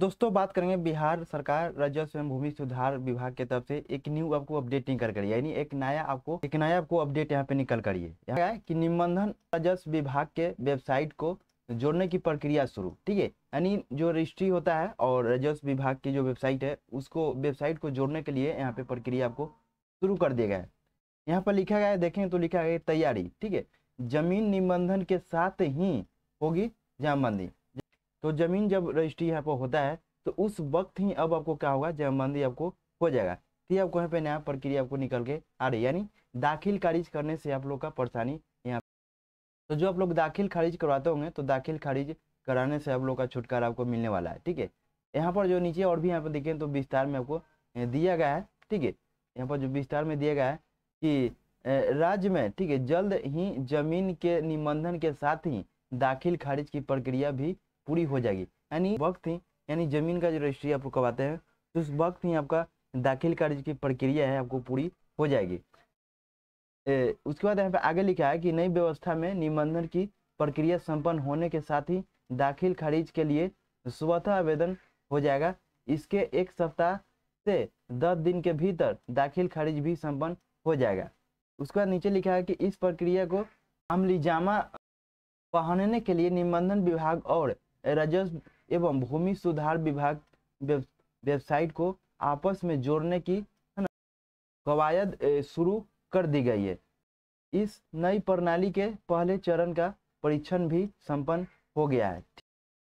दोस्तों बात करेंगे बिहार सरकार राजस्व एवं भूमि सुधार विभाग के तरफ से एक न्यू आपको अपडेट निकल करिए यानी एक नया आपको एक नया आपको अपडेट यहाँ पे निकल करिए है कि निबंधन राजस्व विभाग के वेबसाइट को जोड़ने की प्रक्रिया शुरू ठीक है यानी जो रजिस्ट्री होता है और राजस्व विभाग की जो वेबसाइट है उसको वेबसाइट को जोड़ने के लिए यहाँ पे प्रक्रिया आपको शुरू कर दिया गया है यहाँ पर लिखा गया है देखें तो लिखा गया तैयारी ठीक है जमीन निबंधन के साथ ही होगी जामबंदी तो ज़मीन जब रजिस्ट्री यहाँ पर होता है तो उस वक्त ही अब आपको क्या होगा जमानबंदी आपको हो जाएगा तो आपको यहाँ पे नया प्रक्रिया आपको निकल के आ रही यानी दाखिल खारिज करने से आप लोग का परेशानी यहाँ तो जो आप लोग दाखिल खारिज करवाते होंगे तो दाखिल खारिज कराने से आप लोग का छुटकारा आपको मिलने वाला है ठीक है यहाँ पर जो नीचे और भी यहाँ पर देखें तो विस्तार में आपको दिया गया है ठीक है यहाँ पर जो विस्तार में दिया गया है कि राज्य में ठीक है जल्द ही जमीन के निबंधन के साथ ही दाखिल खारिज की प्रक्रिया भी पूरी हो जाएगी यानी वक्त ही यानी ज़मीन का जो रजिस्ट्री आपको करवाते हैं तो उस वक्त ही आपका दाखिल कार्य की प्रक्रिया है आपको पूरी हो जाएगी ए, उसके बाद यहाँ पे आगे लिखा है कि नई व्यवस्था में निबंधन की प्रक्रिया संपन्न होने के साथ ही दाखिल खारिज के लिए स्वतः आवेदन हो जाएगा इसके एक सप्ताह से दस दिन के भीतर दाखिल खारिज भी संपन्न हो जाएगा उसके बाद नीचे लिखा है कि इस प्रक्रिया को अमलीजामा पहनने के लिए निबंधन विभाग और राजस्व एवं भूमि सुधार विभाग वेबसाइट को आपस में जोड़ने की कवायद शुरू कर दी गई है इस नई प्रणाली के पहले चरण का परीक्षण भी संपन्न हो गया है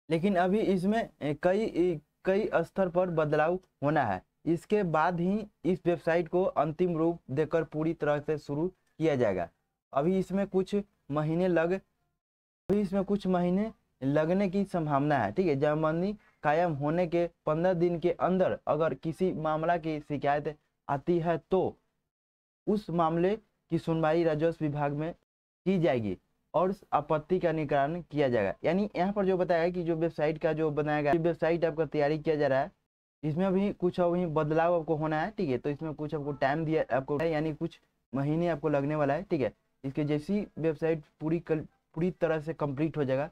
लेकिन अभी इसमें कई कई स्तर पर बदलाव होना है इसके बाद ही इस वेबसाइट को अंतिम रूप देकर पूरी तरह से शुरू किया जाएगा अभी इसमें कुछ महीने लग अभी इसमें कुछ महीने लगने की संभावना है ठीक है जमानती कायम होने के पंद्रह दिन के अंदर अगर किसी मामला की शिकायत आती है तो उस मामले की सुनवाई राजस्व विभाग में की जाएगी और आपत्ति का निकारण किया जाएगा यानी यहाँ पर जो बताया कि जो वेबसाइट का जो बनाया गया वेबसाइट आपका तैयारी किया जा रहा है इसमें भी कुछ अभी बदलाव आपको होना है ठीक है तो इसमें कुछ आपको टाइम दिया आपको यानी कुछ महीने आपको लगने वाला है ठीक है इसके जैसी वेबसाइट पूरी कल पूरी तरह से कंप्लीट हो जाएगा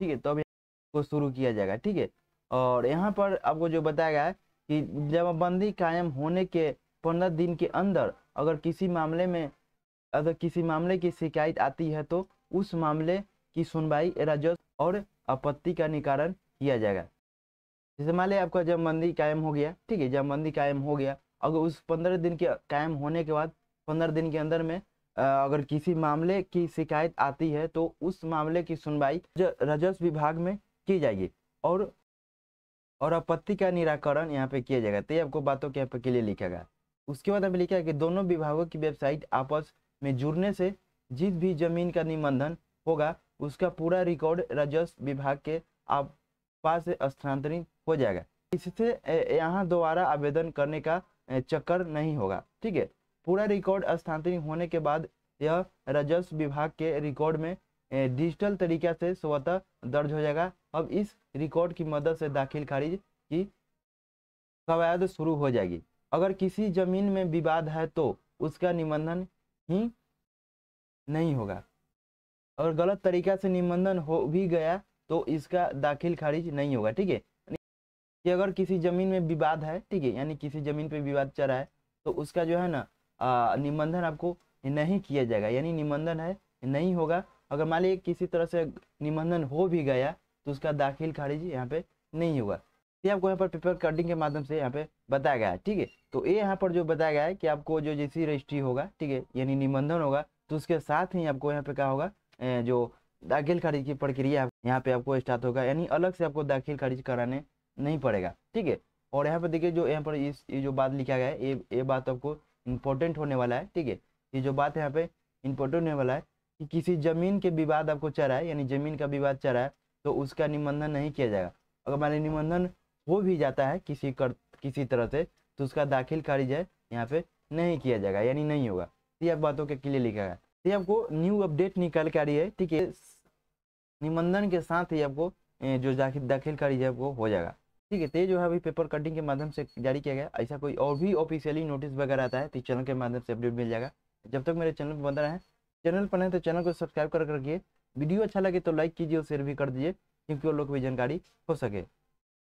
ठीक है तो को शुरू किया जाएगा ठीक है और यहाँ पर आपको जो बताया गया कि कि जमाबंदी कायम होने के पंद्रह दिन के अंदर अगर किसी मामले में अगर किसी मामले की शिकायत आती है तो उस मामले की सुनवाई राजस्व और आपत्ति का निकारण किया जाएगा जैसे मान लिया आपका जमबंदी कायम हो गया ठीक है जमबंदी कायम हो गया अगर उस पंद्रह दिन के कायम होने के बाद पंद्रह दिन के अंदर में अगर किसी मामले की शिकायत आती है तो उस मामले की सुनवाई राजस्व विभाग में की जाएगी और और आपत्ति का निराकरण यहाँ पे किया जाएगा तो ये आपको बातों के यहाँ पे के लिए लिखा गया उसके बाद हमें लिखा है कि दोनों विभागों की वेबसाइट आपस में जुड़ने से जिस भी जमीन का निबंधन होगा उसका पूरा रिकॉर्ड राजस्व विभाग के आप पास स्थानांतरित हो जाएगा इससे यहाँ दोबारा आवेदन करने का चक्कर नहीं होगा ठीक है पूरा रिकॉर्ड स्थानांतरित होने के बाद यह राजस्व विभाग के रिकॉर्ड में डिजिटल तरीका से स्वतः दर्ज हो जाएगा अब इस रिकॉर्ड की मदद से दाखिल खारिज की कवायद शुरू हो जाएगी अगर किसी जमीन में विवाद है तो उसका निबंधन ही नहीं होगा और गलत तरीका से निबंधन हो भी गया तो इसका दाखिल खारिज नहीं होगा ठीक है कि अगर किसी ज़मीन में विवाद है ठीक है यानी किसी ज़मीन पे विवाद चल रहा है तो उसका जो है ना निबंधन आपको नहीं किया जाएगा यानी निबंधन है नहीं होगा अगर मान लीजिए किसी तरह से निबंधन हो भी गया तो उसका दाखिल खारिज यहाँ पे नहीं होगा ये आपको यहाँ पर पेपर कटिंग के माध्यम से यहाँ पे बताया गया है ठीक है तो ये यहाँ पर जो बताया गया है कि आपको जो जैसी रजिस्ट्री होगा ठीक है यानी निबंधन होगा तो उसके साथ ही आपको यहाँ पे क्या होगा जो दाखिल खारिज की प्रक्रिया यहाँ पे आपको स्टार्ट होगा यानी अलग से आपको दाखिल खारिज कराने नहीं पड़ेगा ठीक है और यहाँ पर देखिए जो यहाँ पर इस ये जो बात लिखा गया है ये ये बात आपको इम्पोर्टेंट होने वाला है ठीक है ये जो बात यहाँ पे इम्पोर्टेंट होने वाला है कि किसी ज़मीन के विवाद आपको चरा है यानी ज़मीन का विवाद चरा है तो उसका निबंधन नहीं किया जाएगा अगर मान ली निबंधन हो भी जाता है किसी कर किसी तरह से तो उसका दाखिल खारिज है यहाँ पे नहीं किया जाएगा यानी नहीं होगा तो ये आप बातों के लिए लिखा है तो ये आपको न्यू अपडेट निकाल के आ रही है ठीक है निबंधन के साथ ही आपको जो दाखिल दाखिल खारिज है वो हो जाएगा ठीक है तो जो है अभी पेपर कटिंग के माध्यम से जारी किया गया ऐसा कोई और भी ऑफिशियली नोटिस वगैरह आता है तो चैनल के माध्यम से अपडेट मिल जाएगा जब तक मेरे चैनल पर बंद रहे चैनल पर नहीं तो चैनल को सब्सक्राइब कर रखिए वीडियो अच्छा लगे तो लाइक कीजिए और शेयर भी कर दीजिए क्योंकि वो लोग को भी जानकारी हो सके